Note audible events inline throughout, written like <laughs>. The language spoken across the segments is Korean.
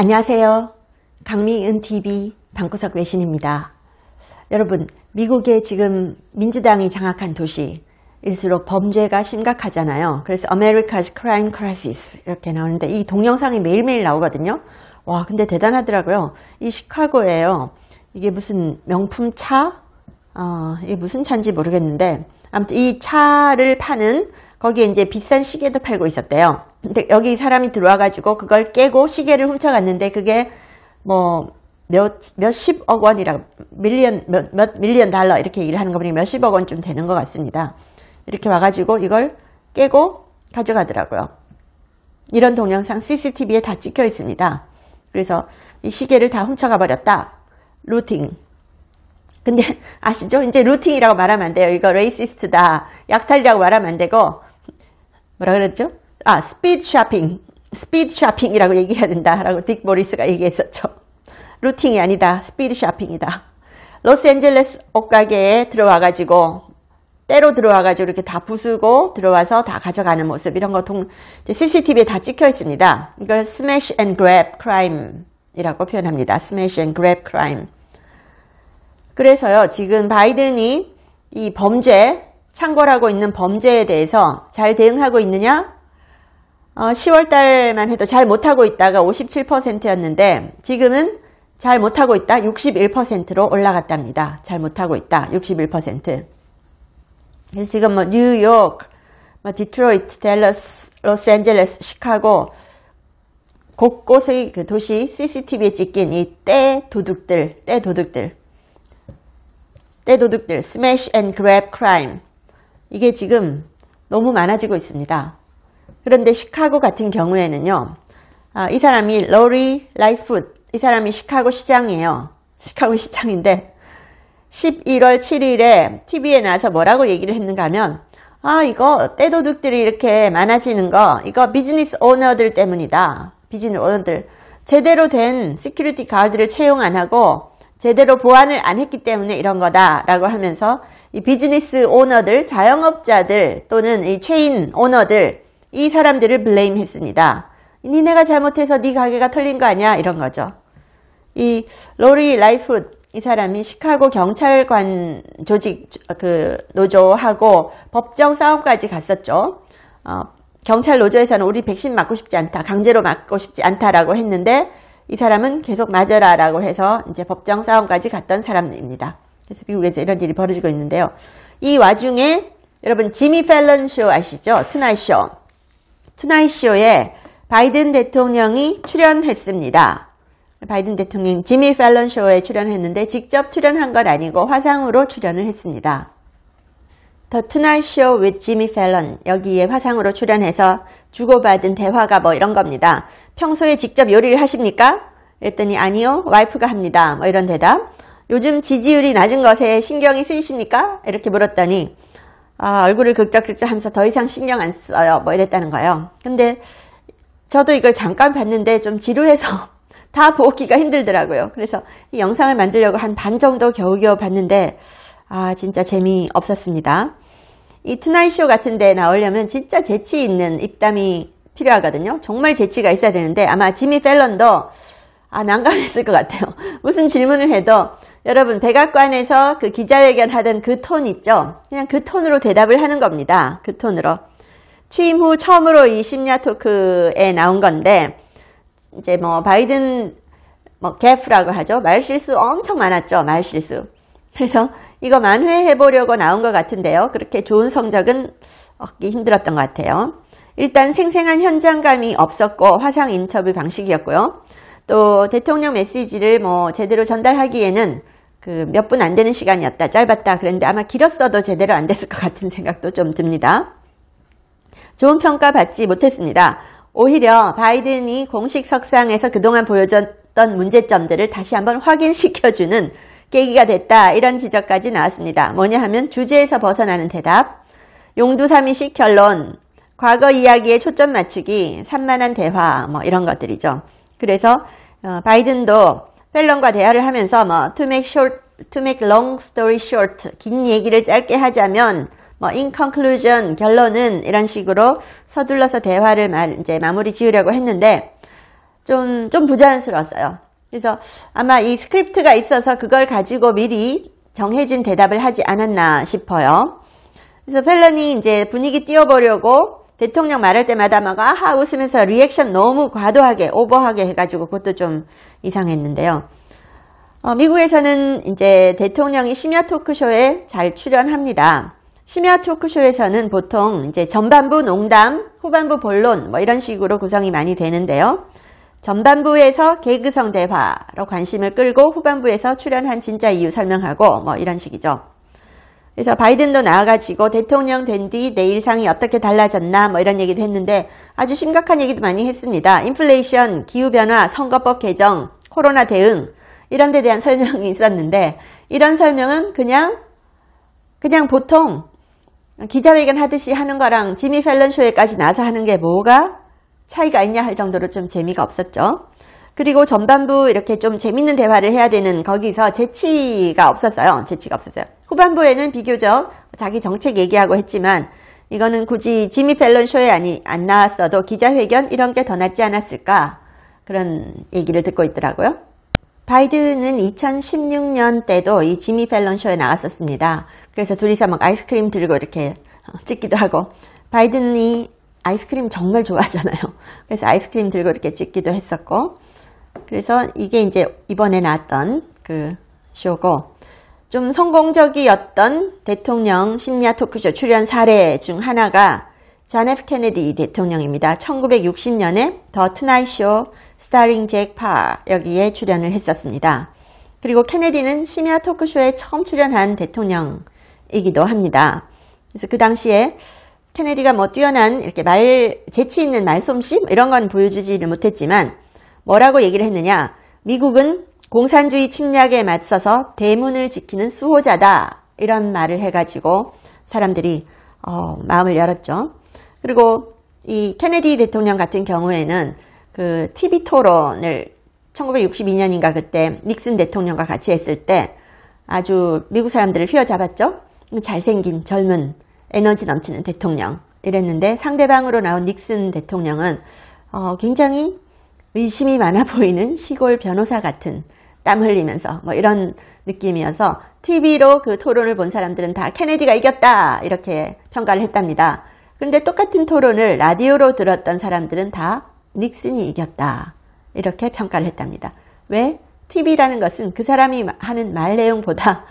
안녕하세요. 강미은TV 방구석 외신입니다. 여러분, 미국의 지금 민주당이 장악한 도시일수록 범죄가 심각하잖아요. 그래서 America's Crime Crisis 이렇게 나오는데 이 동영상이 매일매일 나오거든요. 와, 근데 대단하더라고요. 이 시카고예요. 이게 무슨 명품 차? 어, 이게 무슨 차인지 모르겠는데 아무튼 이 차를 파는 거기에 이제 비싼 시계도 팔고 있었대요. 근데 여기 사람이 들어와가지고 그걸 깨고 시계를 훔쳐갔는데 그게 뭐 몇, 십억 원이라, 밀리언, 몇, 몇 밀리언 달러 이렇게 얘기를 하는 거 보니 몇십억 원쯤 되는 것 같습니다. 이렇게 와가지고 이걸 깨고 가져가더라고요. 이런 동영상 CCTV에 다 찍혀 있습니다. 그래서 이 시계를 다 훔쳐가 버렸다. 루팅. 근데 <laughs> 아시죠? 이제 루팅이라고 말하면 안 돼요. 이거 레이시스트다. 약탈이라고 말하면 안 되고 뭐라 그랬죠? 아, 스피드 샤핑 스피드 샤핑이라고 얘기해야 된다라고 딕 모리스가 얘기했었죠. 루팅이 아니다. 스피드 샤핑이다 로스앤젤레스 옷가게에 들어와가지고 때로 들어와가지고 이렇게 다 부수고 들어와서 다 가져가는 모습 이런 거 동, CCTV에 다 찍혀 있습니다. 이걸 smash and grab crime이라고 표현합니다. smash and grab crime. 그래서요 지금 바이든이 이 범죄 창궐하고 있는 범죄에 대해서 잘 대응하고 있느냐 어, 10월달만 해도 잘 못하고 있다가 57%였는데 지금은 잘 못하고 있다 61%로 올라갔답니다. 잘 못하고 있다 61% 그래서 지금 뭐 뉴욕, 뭐 디트로이트, 댈러스, 로스앤젤레스, 시카고 곳곳의 그 도시 CCTV에 찍힌 이때 도둑들, 때 도둑들 때 도둑들, 스매시 앤 그랩 크라임 이게 지금 너무 많아지고 있습니다. 그런데 시카고 같은 경우에는요. 아, 이 사람이 러리 라이풋 프이 사람이 시카고 시장이에요. <laughs> 시카고 시장인데 11월 7일에 TV에 나와서 뭐라고 얘기를 했는가 하면 아 이거 떼도둑들이 이렇게 많아지는 거 이거 비즈니스 오너들 때문이다. 비즈니스 오너들 제대로 된 시큐리티 가드를 채용 안 하고 제대로 보안을안 했기 때문에 이런 거다 라고 하면서 이 비즈니스 오너들 자영업자들 또는 이 체인 오너들 이 사람들을 블레임 했습니다. 니네가 잘못해서 네 가게가 털린 거 아니야? 이런 거죠. 이 로리 라이프 이 사람이 시카고 경찰관 조직 그 노조하고 법정 싸움까지 갔었죠. 어, 경찰 노조에서는 우리 백신 맞고 싶지 않다. 강제로 맞고 싶지 않다라고 했는데 이 사람은 계속 맞아라 라고 해서 이제 법정 싸움까지 갔던 사람입니다. 그래서 미국에서 이런 일이 벌어지고 있는데요. 이 와중에 여러분 지미 펠런 쇼 아시죠? 트나잇 쇼. 투나잇쇼에 바이든 대통령이 출연했습니다. 바이든 대통령 지미 팰런 쇼에 출연했는데 직접 출연한 건 아니고 화상으로 출연을 했습니다. 더 투나잇 쇼 w 지미 팰런 여기에 화상으로 출연해서 주고받은 대화가 뭐 이런 겁니다. 평소에 직접 요리를 하십니까? 그랬더니 아니요 와이프가 합니다. 뭐 이런 대답. 요즘 지지율이 낮은 것에 신경이 쓰이십니까? 이렇게 물었더니 아, 얼굴을 극적극적 하면서 더 이상 신경 안 써요. 뭐 이랬다는 거예요. 근데 저도 이걸 잠깐 봤는데 좀 지루해서 <laughs> 다 보기가 힘들더라고요. 그래서 이 영상을 만들려고 한 반 정도 겨우겨우 봤는데 아 진짜 재미없었습니다. 이 투나잇쇼 같은 데 나오려면 진짜 재치 있는 입담이 필요하거든요. 정말 재치가 있어야 되는데 아마 지미 펠런도 아, 난감했을 것 같아요. <laughs> 무슨 질문을 해도 여러분 백악관에서 그 기자회견 하던 그 톤 있죠? 그냥 그 톤으로 대답을 하는 겁니다. 그 톤으로. 취임 후 처음으로 이 심야 토크에 나온 건데 이제 뭐 바이든 뭐 개프라고 하죠. 말실수 엄청 많았죠. 말실수. 그래서 이거 만회해 보려고 나온 것 같은데요. 그렇게 좋은 성적은 얻기 힘들었던 것 같아요. 일단 생생한 현장감이 없었고 화상 인터뷰 방식이었고요. 또 대통령 메시지를 뭐 제대로 전달하기에는 그 몇 분 안 되는 시간이었다 짧았다 그런데 아마 길었어도 제대로 안 됐을 것 같은 생각도 좀 듭니다. 좋은 평가 받지 못했습니다. 오히려 바이든이 공식 석상에서 그동안 보여줬던 문제점들을 다시 한번 확인시켜주는 계기가 됐다 이런 지적까지 나왔습니다. 뭐냐 하면 주제에서 벗어나는 대답, 용두삼이식 결론, 과거 이야기에 초점 맞추기, 산만한 대화 뭐 이런 것들이죠. 그래서 어, 바이든도 펠런과 대화를 하면서 뭐 to make short to make long story short 긴 얘기를 짧게 하자면 뭐 in conclusion 결론은 이런 식으로 서둘러서 대화를 말, 이제 마무리 지으려고 했는데 좀좀 좀 부자연스러웠어요. 그래서 아마 이 스크립트가 있어서 그걸 가지고 미리 정해진 대답을 하지 않았나 싶어요. 그래서 펠런이 이제 분위기 띄워보려고 대통령 말할 때마다 막 아하 웃으면서 리액션 너무 과도하게 오버하게 해가지고 그것도 좀 이상했는데요. 어, 미국에서는 이제 대통령이 심야 토크쇼에 잘 출연합니다. 심야 토크쇼에서는 보통 이제 전반부 농담, 후반부 본론 뭐 이런 식으로 구성이 많이 되는데요. 전반부에서 개그성 대화로 관심을 끌고 후반부에서 출연한 진짜 이유 설명하고 뭐 이런 식이죠. 그래서 바이든도 나와가지고 대통령 된 뒤 내일 상이 어떻게 달라졌나 뭐 이런 얘기도 했는데 아주 심각한 얘기도 많이 했습니다. 인플레이션, 기후변화, 선거법 개정, 코로나 대응 이런 데 대한 설명이 있었는데 이런 설명은 그냥 그냥 보통 기자회견 하듯이 하는 거랑 지미 펠런 쇼에까지 나서 하는 게 뭐가 차이가 있냐 할 정도로 좀 재미가 없었죠. 그리고 전반부 이렇게 좀 재밌는 대화를 해야 되는 거기서 재치가 없었어요. 재치가 없었어요. 후반부에는 비교적 자기 정책 얘기하고 했지만 이거는 굳이 지미 펠런 쇼에 아니 안 나왔어도 기자회견 이런 게 더 낫지 않았을까 그런 얘기를 듣고 있더라고요. 바이든은 2016년 때도 이 지미 펠런 쇼에 나왔었습니다. 그래서 둘이서 막 아이스크림 들고 이렇게 찍기도 하고 바이든이 아이스크림 정말 좋아하잖아요. 그래서 아이스크림 들고 이렇게 찍기도 했었고 그래서 이게 이제 이번에 나왔던 그 쇼고 좀 성공적이었던 대통령 심야 토크쇼 출연 사례 중 하나가 존 F. 케네디 대통령입니다. 1960년에 더 투나잇 쇼 스타링 잭 파 여기에 출연을 했었습니다. 그리고 케네디는 심야 토크쇼에 처음 출연한 대통령이기도 합니다. 그래서 그 당시에 케네디가 뭐 뛰어난 이렇게 말 재치 있는 말솜씨 뭐 이런 건 보여주지를 못했지만 뭐라고 얘기를 했느냐 미국은 공산주의 침략에 맞서서 대문을 지키는 수호자다 이런 말을 해가지고 사람들이 어, 마음을 열었죠. 그리고 이 케네디 대통령 같은 경우에는 그 TV 토론을 1962년인가 그때 닉슨 대통령과 같이 했을 때 아주 미국 사람들을 휘어잡았죠. 잘생긴 젊은 에너지 넘치는 대통령 이랬는데 상대방으로 나온 닉슨 대통령은 어, 굉장히 의심이 많아 보이는 시골 변호사 같은 땀 흘리면서 뭐 이런 느낌이어서 TV로 그 토론을 본 사람들은 다 케네디가 이겼다 이렇게 평가를 했답니다. 그런데 똑같은 토론을 라디오로 들었던 사람들은 다 닉슨이 이겼다 이렇게 평가를 했답니다. 왜? TV라는 것은 그 사람이 하는 말 내용보다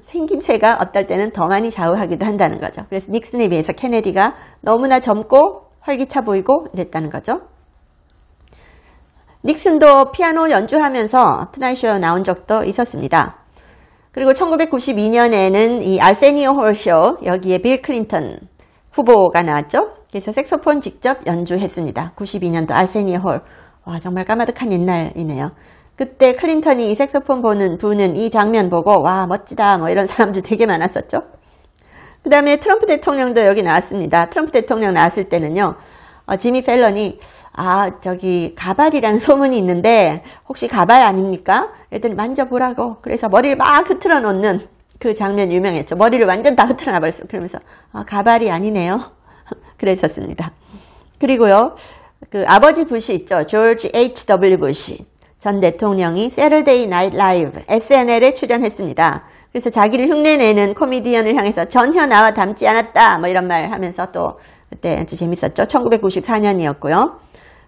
<laughs> 생김새가 어떨 때는 더 많이 좌우하기도 한다는 거죠. 그래서 닉슨에 비해서 케네디가 너무나 젊고 활기차 보이고 이랬다는 거죠. 닉슨도 피아노 연주하면서 트나이쇼에 나온 적도 있었습니다. 그리고 1992년에는 이 알세니오 홀쇼 여기에 빌 클린턴 후보가 나왔죠. 그래서 색소폰 직접 연주했습니다. 92년도 알세니오 홀. 와 정말 까마득한 옛날이네요. 그때 클린턴이 이 색소폰 보는 부는 이 장면 보고 와 멋지다 뭐 이런 사람들 되게 많았었죠. 그 다음에 트럼프 대통령도 여기 나왔습니다. 트럼프 대통령 나왔을 때는요. 어, 지미 펠런이 아 저기 가발이라는 <laughs> 소문이 있는데 혹시 가발 아닙니까? 그랬더니 만져보라고 그래서 머리를 막 흐트러 놓는 그 장면 유명했죠. 머리를 완전 다 흐트러 놔버렸어 그러면서 아, 가발이 아니네요. <laughs> 그랬었습니다. 그리고요 그 아버지 부시 있죠. 조지 H.W. 부시 전 대통령이 세르데이 나이트 라이브 SNL에 출연했습니다. 그래서 자기를 흉내내는 코미디언을 향해서 전혀 나와 닮지 않았다 뭐 이런 말 하면서 또 그때 아주 재밌었죠. 1994년이었고요.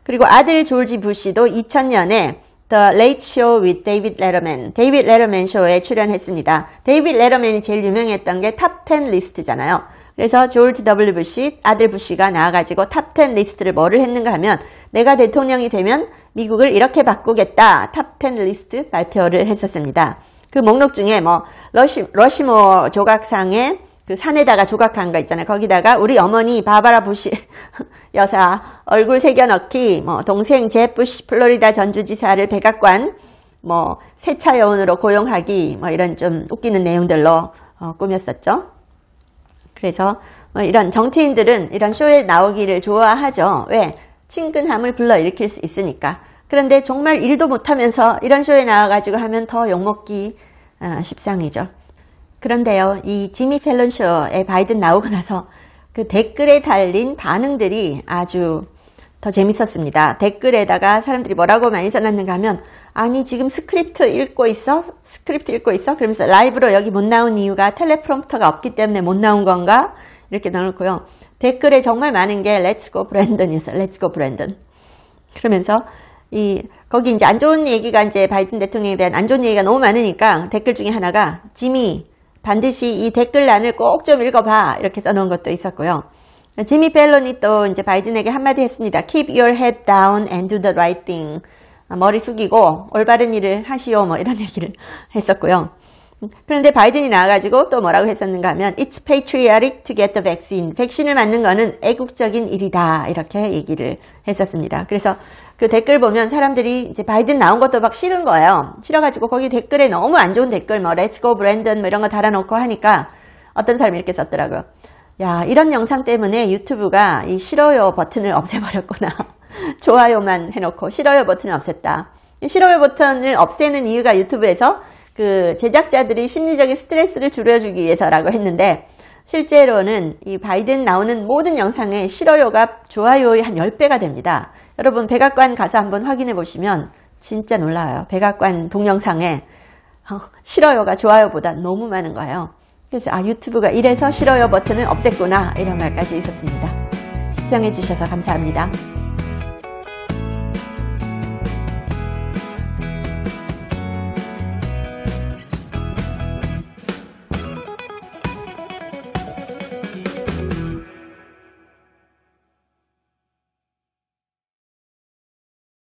그리고 아들 졸지 부시도 2000년에 The Late Show with David Letterman, 데이빗 레터맨 쇼에 출연했습니다. 데이빗 레터맨이 제일 유명했던 게탑10 리스트잖아요. 그래서 조지 W 부시, 아들 부시가 나와가지고 탑10 리스트를 뭐를 했는가 하면 내가 대통령이 되면 미국을 이렇게 바꾸겠다 탑10 리스트 발표를 했었습니다. 그 목록 중에 뭐 러시, 러시모 조각상에 그 산에다가 조각한 거 있잖아요. 거기다가 우리 어머니 바바라 부시 <laughs> 여사 얼굴 새겨넣기, 뭐 동생 제프시 플로리다 전주지사를 백악관 뭐 세차 여운으로 고용하기 뭐 이런 좀 웃기는 내용들로 어, 꾸몄었죠. 그래서 뭐 이런 정치인들은 이런 쇼에 나오기를 좋아하죠. 왜? 친근함을 불러일으킬 수 있으니까. 그런데 정말 일도 못하면서 이런 쇼에 나와가지고 하면 더 욕먹기 어, 십상이죠. 그런데요, 이 지미 펠론 쇼에 바이든 나오고 나서 그 댓글에 달린 반응들이 아주 더 재밌었습니다. 댓글에다가 사람들이 뭐라고 많이 써놨는가 하면 아니 지금 스크립트 읽고 있어? 스크립트 읽고 있어? 그러면서 라이브로 여기 못 나온 이유가 텔레프롬프터가 없기 때문에 못 나온 건가? 이렇게 넣어놓고요. 댓글에 정말 많은 게 렛츠고 브랜든이었어요. 렛츠고 브랜든. 그러면서 이 거기 이제 안 좋은 얘기가 이제 바이든 대통령에 대한 안 좋은 얘기가 너무 많으니까 댓글 중에 하나가 지미 반드시 이 댓글란을 꼭 좀 읽어봐 이렇게 써놓은 것도 있었고요. 지미 펠론이 또 이제 바이든에게 한마디 했습니다. Keep your head down and do the right thing. 머리 숙이고 올바른 일을 하시오 뭐 이런 <laughs> 얘기를 했었고요. 그런데 바이든이 나와가지고 또 뭐라고 했었는가 하면 It's patriotic to get the vaccine. 백신을 맞는 거는 애국적인 일이다. 이렇게 얘기를 했었습니다. 그래서 그 댓글 보면 사람들이 이제 바이든 나온 것도 막 싫은 거예요. 싫어가지고 거기 댓글에 너무 안 좋은 댓글 뭐 Let's go Brandon 뭐 이런 거 달아놓고 하니까 어떤 사람이 이렇게 썼더라고요. 야 이런 영상 때문에 유튜브가 이 싫어요 버튼을 없애버렸구나. <laughs> 좋아요만 해놓고 싫어요 버튼을 없앴다. 싫어요 버튼을 없애는 이유가 유튜브에서 그 제작자들이 심리적인 스트레스를 줄여주기 위해서라고 했는데 실제로는 이 바이든 나오는 모든 영상에 싫어요가 좋아요의 한 10배가 됩니다. 여러분 백악관 가서 한번 확인해 보시면 진짜 놀라요. 워 백악관 동영상에 어, 싫어요가 좋아요보다 너무 많은 거예요. 그래서 아 유튜브가 이래서 싫어요 버튼을 없앴구나 이런 말까지 있었습니다. 시청해 주셔서 감사합니다.